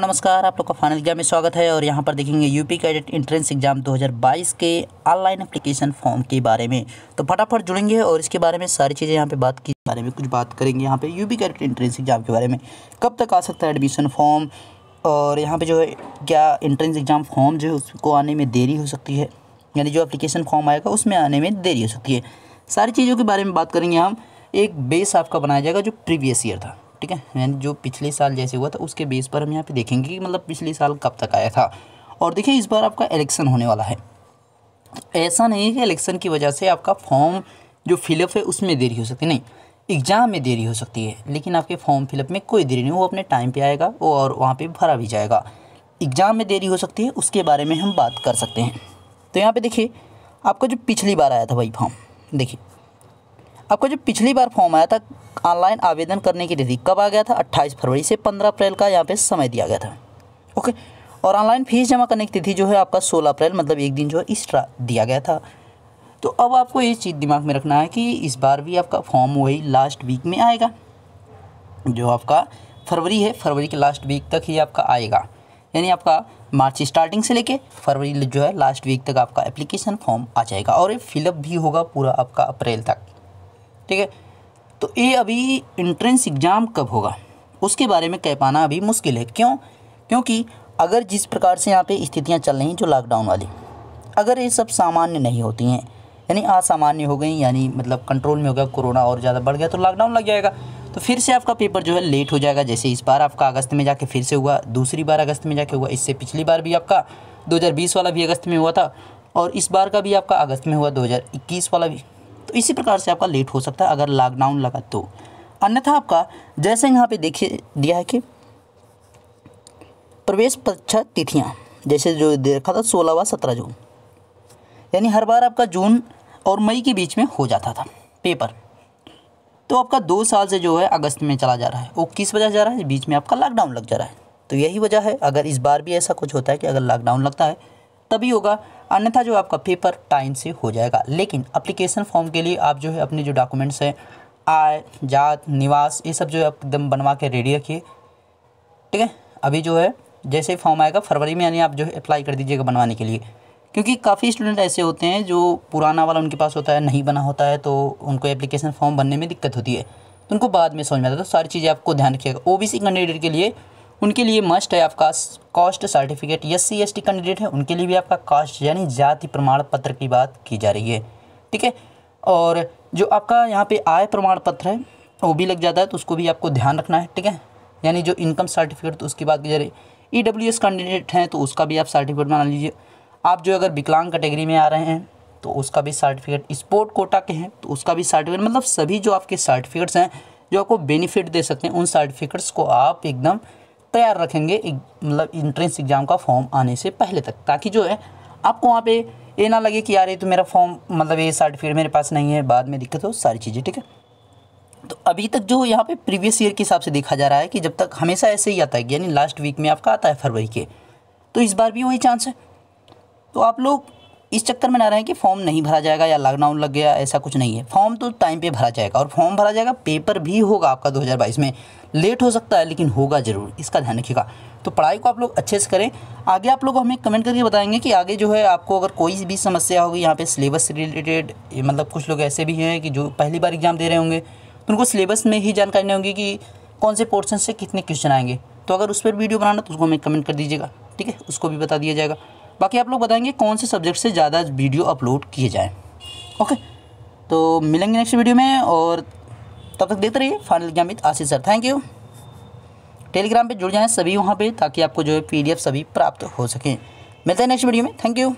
नमस्कार आप लोग का फाइनल एग्जाम में स्वागत है और यहाँ पर देखेंगे यूपी कैडेट एंट्रेंस एग्जाम 2022 के ऑनलाइन एप्लीकेशन फॉर्म के बारे में तो फटाफट जुड़ेंगे और इसके बारे में सारी चीज़ें यहाँ पे बात की बारे में कुछ बात करेंगे यहाँ पे यूपी कैडेट एंट्रेंस एग्जाम के बारे में कब तक आ सकता है एडमिशन फॉर्म और यहाँ पर जो है क्या इंट्रेंस एग्ज़ाम फॉर्म जो है उसको आने में देरी हो सकती है यानी जो अप्लीकेशन फॉर्म आएगा उसमें आने में देरी हो सकती है सारी चीज़ों के बारे में बात करेंगे हम एक बेस आपका बनाया जाएगा जो प्रीवियस ईयर था ठीक है यानी जो पिछले साल जैसे हुआ था उसके बेस पर हम यहाँ पे देखेंगे कि मतलब पिछले साल कब तक आया था और देखिए इस बार आपका इलेक्शन होने वाला है ऐसा नहीं है कि इलेक्शन की वजह से आपका फॉर्म जो फिलअप है उसमें देरी हो सकती नहीं एग्ज़ाम में देरी हो सकती है लेकिन आपके फॉर्म फिलअप में कोई देरी नहीं वो अपने टाइम पर आएगा और वहाँ पर भरा भी जाएगा एग्ज़ाम में देरी हो सकती है उसके बारे में हम बात कर सकते हैं तो यहाँ पे देखिए आपका जो पिछली बार आया था भाई फॉर्म देखिए आपका जो पिछली बार फॉर्म आया था ऑनलाइन आवेदन करने की तिथि कब आ गया था 28 फरवरी से 15 अप्रैल का यहाँ पे समय दिया गया था ओके और ऑनलाइन फीस जमा करने की तिथि जो है आपका 16 अप्रैल मतलब एक दिन जो है एक्स्ट्रा दिया गया था तो अब आपको ये चीज़ दिमाग में रखना है कि इस बार भी आपका फॉर्म वही लास्ट वीक में आएगा जो आपका फरवरी है फरवरी के लास्ट वीक तक ही आपका आएगा यानी आपका मार्च स्टार्टिंग से लेके फरवरी जो है लास्ट वीक तक आपका एप्लीकेशन फॉर्म आ जाएगा और ये फिलअप भी होगा पूरा आपका अप्रैल तक ठीक है तो ये अभी इंट्रेंस एग्ज़ाम कब होगा उसके बारे में कह पाना अभी मुश्किल है क्यों क्योंकि अगर जिस प्रकार से यहाँ पे स्थितियाँ चल रही हैं जो लॉकडाउन वाली अगर ये सब सामान्य नहीं होती हैं यानी असामान्य हो गई यानी मतलब कंट्रोल में हो गया कोरोना और ज़्यादा बढ़ गया तो लॉकडाउन लग जाएगा तो फिर से आपका पेपर जो है लेट हो जाएगा जैसे इस बार आपका अगस्त में जाके फिर से हुआ दूसरी बार अगस्त में जाके हुआ इससे पिछली बार भी आपका 2020 वाला भी अगस्त में हुआ था और इस बार का भी आपका अगस्त में हुआ 2021 वाला भी तो इसी प्रकार से आपका लेट हो सकता है अगर लॉकडाउन लगा तो अन्यथा आपका जैसे यहाँ पे देखिए दिया है कि प्रवेश परीक्षा तिथियाँ जैसे जो देखा था सोलह व सत्रह जून यानी हर बार आपका जून और मई के बीच में हो जाता था पेपर तो आपका दो साल से जो है अगस्त में चला जा रहा है वो किस वजह जा रहा है बीच में आपका लॉकडाउन लग जा रहा है तो यही वजह है अगर इस बार भी ऐसा कुछ होता है कि अगर लॉकडाउन लगता है तभी होगा अन्यथा जो आपका पेपर टाइम से हो जाएगा लेकिन अप्लीकेशन फॉर्म के लिए आप जो है अपने जो डॉक्यूमेंट्स हैं आय जात निवास ये सब जो है आप एकदम बनवा के रेडी रखिए ठीक है अभी जो है जैसे फॉर्म आएगा फरवरी में यानी आप जो है अप्लाई कर दीजिएगा बनवाने के लिए क्योंकि काफ़ी स्टूडेंट ऐसे होते हैं जो पुराना वाला उनके पास होता है नहीं बना होता है तो उनको एप्लीकेशन फॉर्म बनने में दिक्कत होती है तो उनको बाद में समझ में आता है तो सारी चीज़ें आपको ध्यान रखिएगा ओ बी सी कैंडिडेट के लिए उनके लिए मस्ट है आपका caste certificate S C S T candidate है उनके लिए भी आपका कास्ट यानी जाति प्रमाण पत्र की बात की जा रही है ठीक है और जो आपका यहाँ पे आय प्रमाण पत्र है वो भी लग जाता है तो उसको भी आपको ध्यान रखना है ठीक है यानी जो इनकम सर्टिफिकेट तो उसकी बात की जा रही है ई डब्ल्यू एस कैंडिडेट हैं तो उसका भी आप सर्टिफिकेट बना लीजिए आप जो अगर विकलांग कैटेगरी में आ रहे हैं तो उसका भी सर्टिफिकेट स्पोर्ट कोटा के हैं तो उसका भी सर्टिफिकेट मतलब सभी जो आपके सर्टिफिकेट्स हैं जो आपको बेनिफिट दे सकते हैं उन सर्टिफिकेट्स को आप एकदम तैयार रखेंगे मतलब इंट्रेंस एग्ज़ाम का फॉर्म आने से पहले तक ताकि जो है आपको वहाँ पे ये ना लगे कि यार ये तो मेरा फॉर्म मतलब ये सर्टिफिकेट मेरे पास नहीं है बाद में दिक्कत हो सारी चीज़ें ठीक है तो अभी तक जो यहाँ पे प्रीवियस ईयर के हिसाब से देखा जा रहा है कि जब तक हमेशा ऐसे ही आता है यानी लास्ट वीक में आपका आता है फरवरी के तो इस बार भी वही चांस है तो आप लोग इस चक्कर में ना रहे कि फॉर्म नहीं भरा जाएगा या लॉकडाउन लग गया ऐसा कुछ नहीं है फॉर्म तो टाइम पे भरा जाएगा और फॉर्म भरा जाएगा पेपर भी होगा आपका 2022 में लेट हो सकता है लेकिन होगा ज़रूर इसका ध्यान रखिएगा तो पढ़ाई को आप लोग अच्छे से करें आगे आप लोग हमें कमेंट करके बताएंगे कि आगे जो है आपको अगर कोई भी समस्या होगी यहाँ पर सिलेबस से रिलेटेड मतलब कुछ लोग ऐसे भी हैं कि जो पहली बार एग्ज़ाम दे रहे होंगे तो उनको सिलेबस में ही जानकारी नहीं होगी कि कौन से पोर्सन से कितने क्वेश्चन आएंगे तो अगर उस पर वीडियो बनाना तो उसको हमें कमेंट कर दीजिएगा ठीक है उसको भी बता दिया जाएगा बाकी आप लोग बताएंगे कौन से सब्जेक्ट से ज़्यादा वीडियो अपलोड किए जाएँ ओके तो मिलेंगे नेक्स्ट वीडियो में और तब तक देखते रहिए final exam with Ashish sir thank you Telegram पे जुड़ जाएं सभी वहाँ पे ताकि आपको जो है पीडीएफ सभी प्राप्त हो सकें मिलते हैं नेक्स्ट वीडियो में थैंक यू